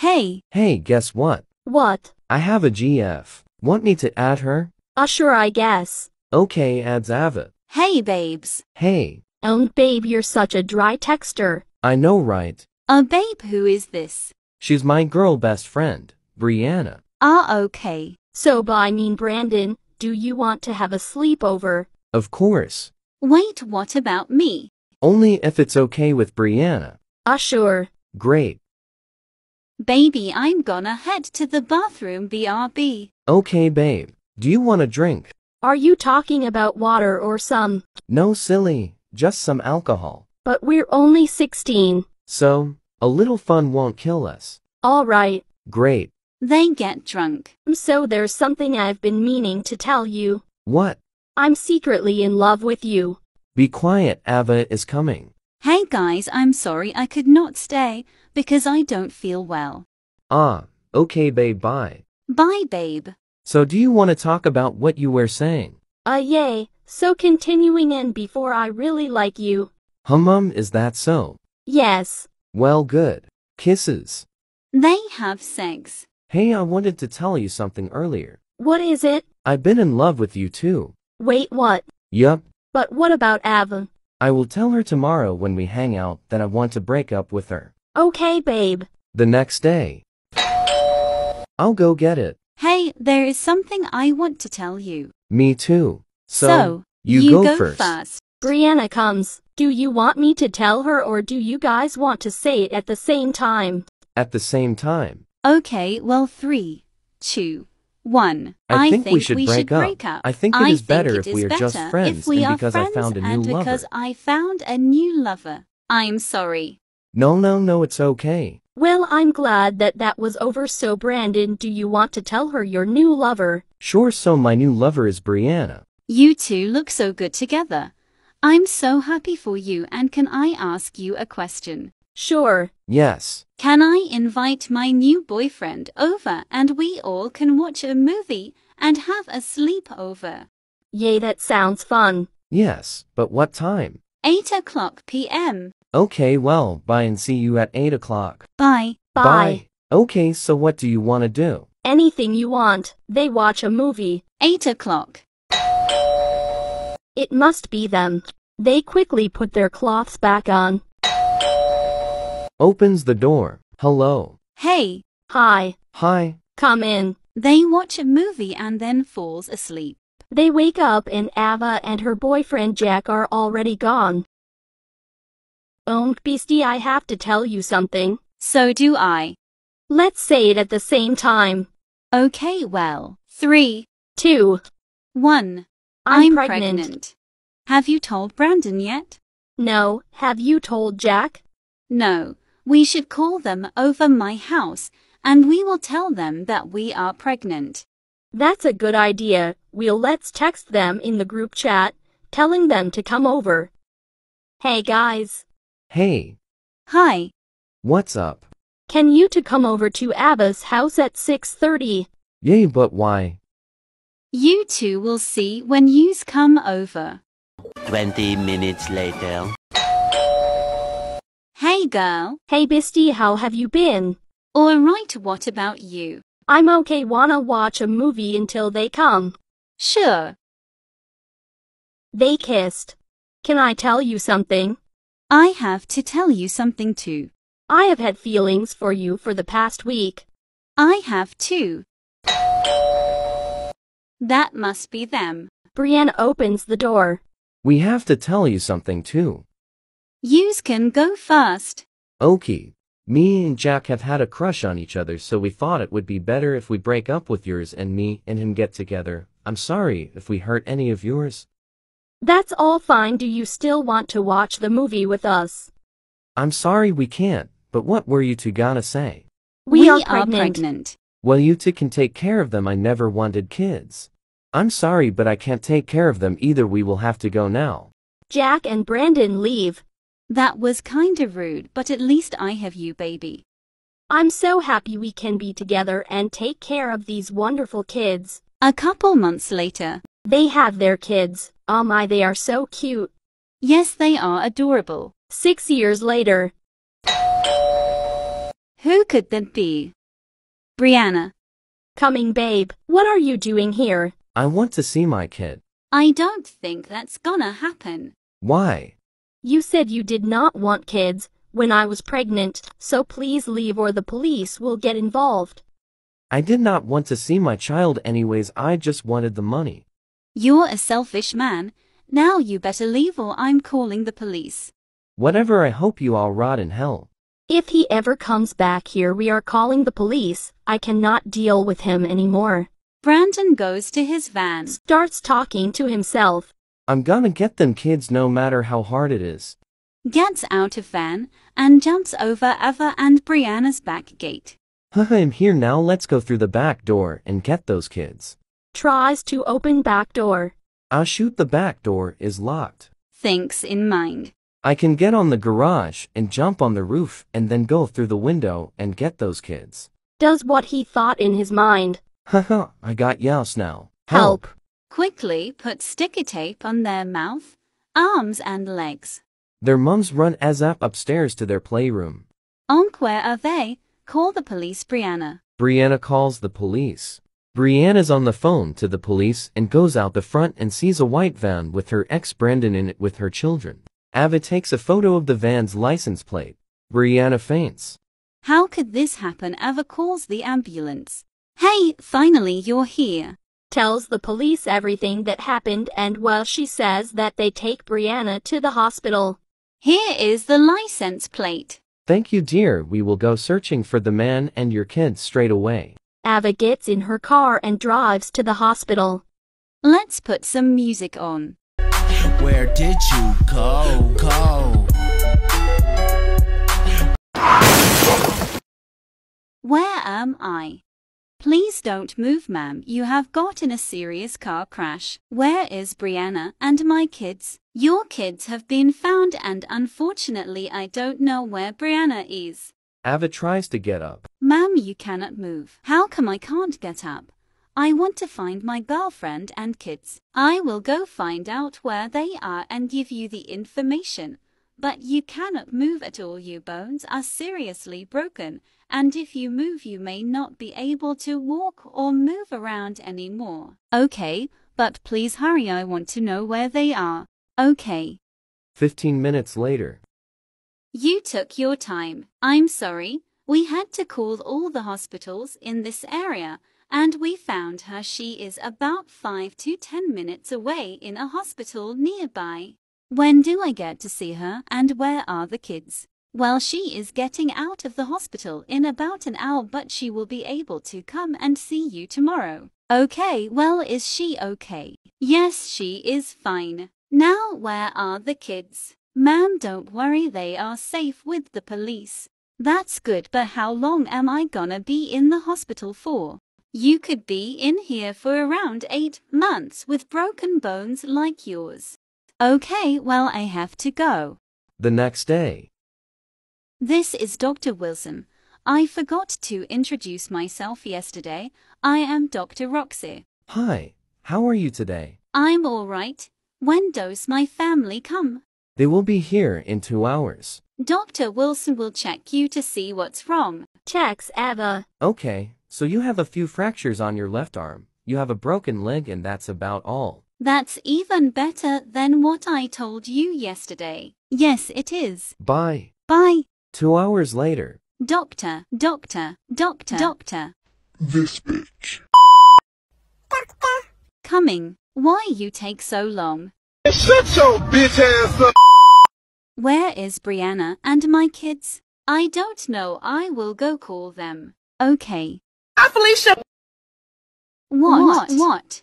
Hey. Hey, guess what? What? I have a GF. Want me to add her? Uh, sure, I guess. Okay, adds Avid. Hey, babes. Hey. Oh, babe, you're such a dry texter. I know, right? Uh, babe, who is this? She's my girl best friend, Brianna. Ah, uh, okay. So, but I mean, Brandon, do you want to have a sleepover? Of course. Wait, what about me? Only if it's okay with Brianna. Ah, uh, sure. Great. Baby, I'm gonna head to the bathroom BRB. Okay, babe. Do you want a drink? Are you talking about water or some? No, silly. Just some alcohol. But we're only 16. So, a little fun won't kill us. Alright. Great. They get drunk. So there's something I've been meaning to tell you. What? I'm secretly in love with you. Be quiet, Ava is coming. Hey guys, I'm sorry I could not stay because I don't feel well. Ah, okay babe, bye. Bye babe. So do you want to talk about what you were saying? Ah uh, yay, so continuing in before I really like you. Hummum, is that so? Yes. Well good. Kisses. They have sex. Hey, I wanted to tell you something earlier. What is it? I've been in love with you too. Wait, what? Yup. But what about Ava? I will tell her tomorrow when we hang out that I want to break up with her. Okay, babe. The next day. I'll go get it. Hey, there is something I want to tell you. Me too. So, so you, you, go, go first. first. Brianna comes. Do you want me to tell her or do you guys want to say it at the same time? At the same time. Okay, well, three, two, 1. I, I think, think, we should, we break, should up. break, up. I think it is I think better it if we are just friends if we and are because friends I found a new and because I found a new lover. I'm sorry. No, no, no, it's okay. Well, I'm glad that that was over. So, Brandon, do you want to tell her your new lover? Sure, so my new lover is Brianna. You two look so good together. I'm so happy for you and can I ask you a question? Sure. Yes. Can I invite my new boyfriend over and we all can watch a movie and have a sleepover? Yay, that sounds fun. Yes, but what time? 8 o'clock p.m. Okay, well, bye and see you at 8 o'clock. Bye. bye. Bye. Okay, so what do you want to do? Anything you want. They watch a movie. 8 o'clock. It must be them. They quickly put their cloths back on. Opens the door. Hello. Hey. Hi. Hi. Come in. They watch a movie and then falls asleep. They wake up and Ava and her boyfriend Jack are already gone. Oh, beastie, I have to tell you something. So do I. Let's say it at the same time. Okay, well. Three, two, one. I'm, I'm pregnant. pregnant. Have you told Brandon yet? No. Have you told Jack? No. We should call them over my house, and we will tell them that we are pregnant. That's a good idea. We'll let's text them in the group chat, telling them to come over. Hey guys. Hey. Hi. What's up? Can you to come over to Abba's house at 6.30? Yay, but why? You two will see when yous come over. 20 minutes later. Hey girl. Hey bestie, how have you been? Alright, what about you? I'm okay, wanna watch a movie until they come. Sure. They kissed. Can I tell you something? I have to tell you something too. I have had feelings for you for the past week. I have too. That must be them. Brienne opens the door. We have to tell you something too. Yous can go first. Okay. Me and Jack have had a crush on each other so we thought it would be better if we break up with yours and me and him get together. I'm sorry if we hurt any of yours. That's all fine. Do you still want to watch the movie with us? I'm sorry we can't, but what were you two gonna say? We, we are, pregnant. are pregnant. Well, you two can take care of them. I never wanted kids. I'm sorry, but I can't take care of them either. We will have to go now. Jack and Brandon leave, that was kinda rude, but at least I have you, baby. I'm so happy we can be together and take care of these wonderful kids. A couple months later, they have their kids. Oh my, they are so cute. Yes, they are adorable. Six years later. Who could that be? Brianna. Coming, babe. What are you doing here? I want to see my kid. I don't think that's gonna happen. Why? You said you did not want kids when I was pregnant, so please leave or the police will get involved. I did not want to see my child anyways, I just wanted the money. You're a selfish man. Now you better leave or I'm calling the police. Whatever, I hope you all rot in hell. If he ever comes back here, we are calling the police. I cannot deal with him anymore. Brandon goes to his van, starts talking to himself, I'm gonna get them kids no matter how hard it is. Gets out of van and jumps over Eva and Brianna's back gate. I'm here now let's go through the back door and get those kids. Tries to open back door. I ah, will shoot the back door is locked. Thinks in mind. I can get on the garage and jump on the roof and then go through the window and get those kids. Does what he thought in his mind. Haha, I got Yaus now. Help. Help quickly put sticky tape on their mouth, arms and legs. Their mums run asap upstairs to their playroom. Onk, where are they? Call the police, Brianna. Brianna calls the police. Brianna's on the phone to the police and goes out the front and sees a white van with her ex Brandon in it with her children. Ava takes a photo of the van's license plate. Brianna faints. How could this happen? Ava calls the ambulance. Hey, finally you're here tells the police everything that happened and while she says that they take Brianna to the hospital. Here is the license plate. Thank you dear, we will go searching for the man and your kids straight away. Ava gets in her car and drives to the hospital. Let's put some music on. Where did you go? Go. Where am I? Please don't move, ma'am. You have got in a serious car crash. Where is Brianna and my kids? Your kids have been found, and unfortunately, I don't know where Brianna is. Ava tries to get up. Ma'am, you cannot move. How come I can't get up? I want to find my girlfriend and kids. I will go find out where they are and give you the information. But you cannot move at all. Your bones are seriously broken, and if you move, you may not be able to walk or move around anymore. Okay, but please hurry. I want to know where they are. Okay. Fifteen minutes later. You took your time. I'm sorry. We had to call all the hospitals in this area and we found her she is about 5 to 10 minutes away in a hospital nearby. When do I get to see her and where are the kids? Well, she is getting out of the hospital in about an hour, but she will be able to come and see you tomorrow. Okay, well, is she okay? Yes, she is fine. Now, where are the kids? Ma'am, don't worry, they are safe with the police. That's good, but how long am I gonna be in the hospital for? You could be in here for around eight months with broken bones like yours. Okay, well, I have to go. The next day. This is Dr. Wilson. I forgot to introduce myself yesterday. I am Dr. Roxy. Hi, how are you today? I'm all right. When does my family come? They will be here in two hours. Dr. Wilson will check you to see what's wrong. Checks ever. Okay, so you have a few fractures on your left arm. You have a broken leg and that's about all. That's even better than what I told you yesterday. Yes, it is. Bye. Bye. Two hours later. Doctor, doctor, doctor, doctor. This bitch. Doctor. Coming. Why you take so long? Shut your bitch ass up. Where is Brianna and my kids? I don't know. I will go call them. Okay. Hi, Felicia. What? What? what?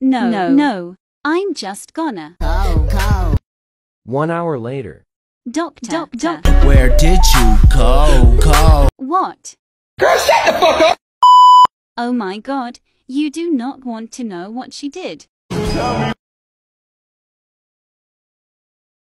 No, no, no. I'm just gonna. Go, go. One hour later. Doctor, doctor. doctor. Where did you go, go? What? Girl, shut the fuck up! Oh my god, you do not want to know what she did.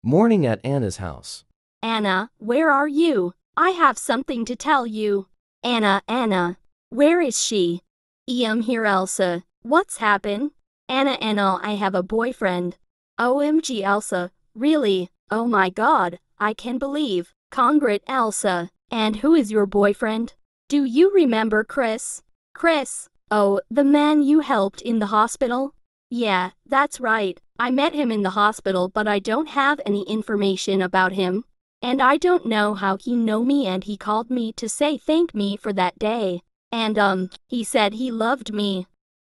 Morning at Anna's house. Anna, where are you? I have something to tell you. Anna, Anna, where is she? i am here, Elsa. What's happened? Anna Anna, I have a boyfriend. OMG Elsa, really, oh my god, I can believe, Congrat Elsa, and who is your boyfriend? Do you remember Chris? Chris, oh, the man you helped in the hospital? Yeah, that's right, I met him in the hospital but I don't have any information about him. And I don't know how he know me and he called me to say thank me for that day. And um, he said he loved me.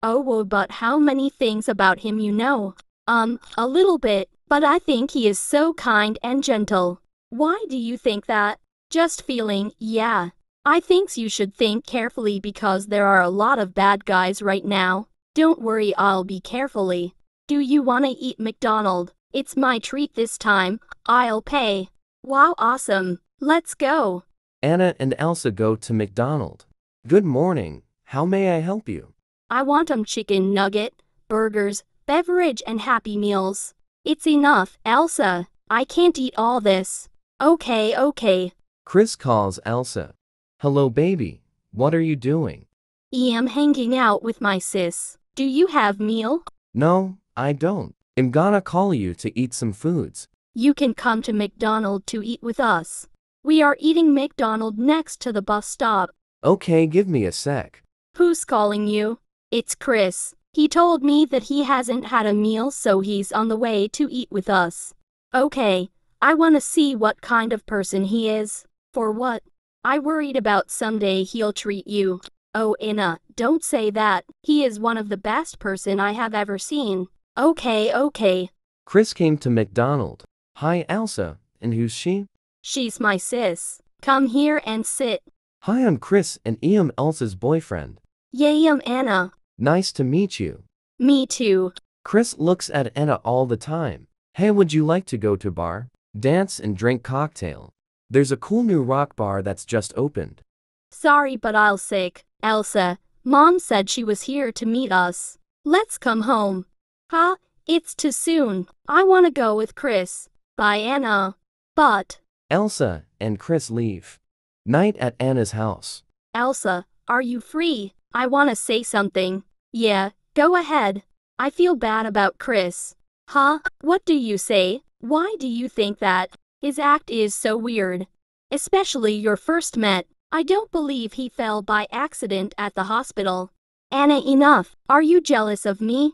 Oh well, but how many things about him you know? Um, a little bit, but I think he is so kind and gentle. Why do you think that? Just feeling, yeah. I thinks you should think carefully because there are a lot of bad guys right now. Don't worry, I'll be carefully. Do you wanna eat McDonald? It's my treat this time. I'll pay. Wow, awesome. Let's go. Anna and Elsa go to McDonald. Good morning. How may I help you? I want them chicken nugget, burgers, beverage and happy meals. It's enough, Elsa. I can't eat all this. Okay, okay. Chris calls Elsa. Hello baby, what are you doing? I'm hanging out with my sis. Do you have meal? No, I don't. I'm gonna call you to eat some foods. You can come to McDonald to eat with us. We are eating McDonald next to the bus stop. Okay, give me a sec. Who's calling you? It's Chris. He told me that he hasn't had a meal so he's on the way to eat with us. Okay, I want to see what kind of person he is. For what? I worried about someday he'll treat you. Oh Inna, don't say that. He is one of the best person I have ever seen. Okay, okay. Chris came to McDonald. Hi Elsa, and who's she? She's my sis. Come here and sit. Hi, I'm Chris, and I am Elsa's boyfriend. Yay, I'm Anna. Nice to meet you. Me too. Chris looks at Anna all the time. Hey, would you like to go to bar, dance and drink cocktail? There's a cool new rock bar that's just opened. Sorry, but I'll sick, Elsa. Mom said she was here to meet us. Let's come home. Huh? It's too soon. I want to go with Chris. Bye, Anna. But. Elsa and Chris leave. Night at Anna's house. Elsa, are you free? I want to say something. Yeah, go ahead. I feel bad about Chris. Huh? What do you say? Why do you think that? His act is so weird. Especially your first met. I don't believe he fell by accident at the hospital. Anna, enough. Are you jealous of me?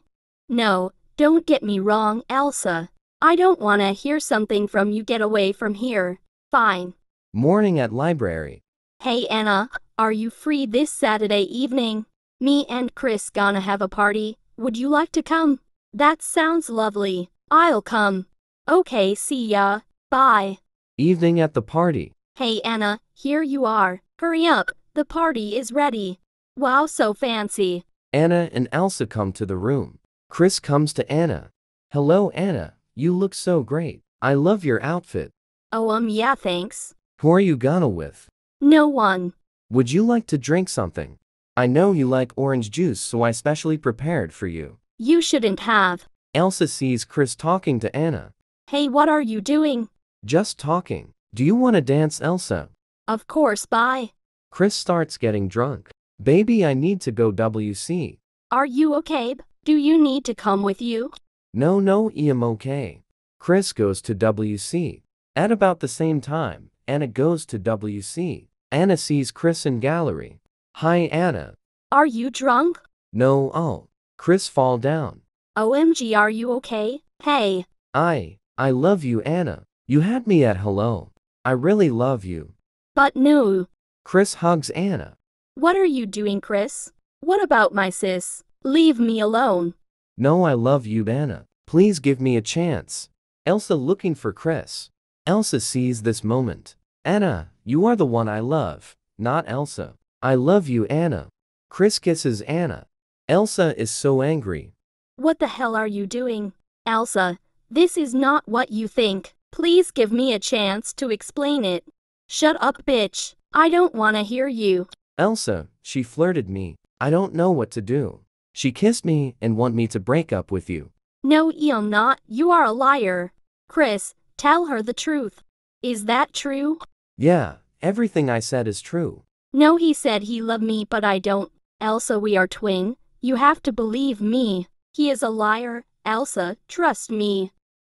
No, don't get me wrong, Elsa. I don't want to hear something from you. Get away from here. Fine. Morning at library. Hey, Anna, are you free this Saturday evening? Me and Chris gonna have a party. Would you like to come? That sounds lovely. I'll come. Okay, see ya. Bye. Evening at the party. Hey Anna, here you are. Hurry up, the party is ready. Wow, so fancy. Anna and Elsa come to the room. Chris comes to Anna. Hello Anna, you look so great. I love your outfit. Oh um yeah thanks. Who are you gonna with? No one. Would you like to drink something? I know you like orange juice so I specially prepared for you. You shouldn't have. Elsa sees Chris talking to Anna. Hey what are you doing? Just talking. Do you want to dance Elsa? Of course bye. Chris starts getting drunk. Baby I need to go WC. Are you okay? Do you need to come with you? No no I'm okay. Chris goes to WC. At about the same time, Anna goes to WC. Anna sees Chris in gallery. Hi, Anna. Are you drunk? No, oh. Chris fall down. OMG, are you okay? Hey. I, I love you, Anna. You had me at hello. I really love you. But no. Chris hugs Anna. What are you doing, Chris? What about my sis? Leave me alone. No, I love you, Anna. Please give me a chance. Elsa looking for Chris. Elsa sees this moment. Anna, you are the one I love, not Elsa. I love you, Anna. Chris kisses Anna. Elsa is so angry. What the hell are you doing, Elsa? This is not what you think. Please give me a chance to explain it. Shut up, bitch. I don't want to hear you. Elsa, she flirted me. I don't know what to do. She kissed me and want me to break up with you. No, I'm not. You are a liar. Chris, tell her the truth. Is that true? Yeah, everything I said is true. No, he said he loved me, but I don't. Elsa, we are twin. You have to believe me. He is a liar. Elsa, trust me.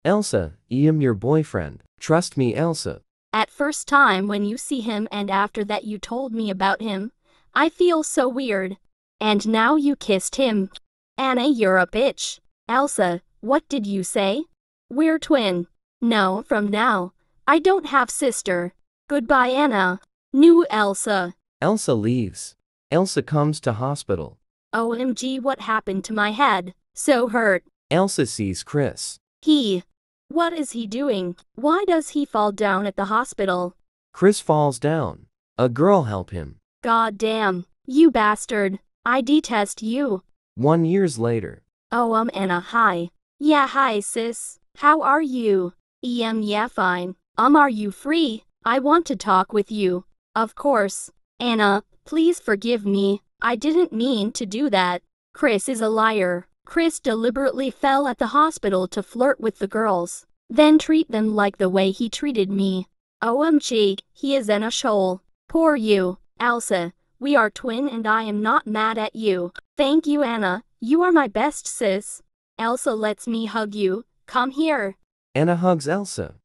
Elsa, I am your boyfriend. Trust me, Elsa. At first time when you see him and after that you told me about him, I feel so weird. And now you kissed him. Anna, you're a bitch. Elsa, what did you say? We're twin. No, from now, I don't have sister. Goodbye, Anna. New Elsa. Elsa leaves. Elsa comes to hospital. OMG what happened to my head? So hurt. Elsa sees Chris. He. What is he doing? Why does he fall down at the hospital? Chris falls down. A girl help him. God damn. You bastard. I detest you. One years later. Oh um Anna hi. Yeah hi sis. How are you? EM yeah fine. Um are you free? I want to talk with you. Of course. Anna, please forgive me. I didn't mean to do that. Chris is a liar. Chris deliberately fell at the hospital to flirt with the girls, then treat them like the way he treated me. OMG, he is in a shoal. Poor you, Elsa. We are twin and I am not mad at you. Thank you, Anna. You are my best sis. Elsa lets me hug you. Come here. Anna hugs Elsa.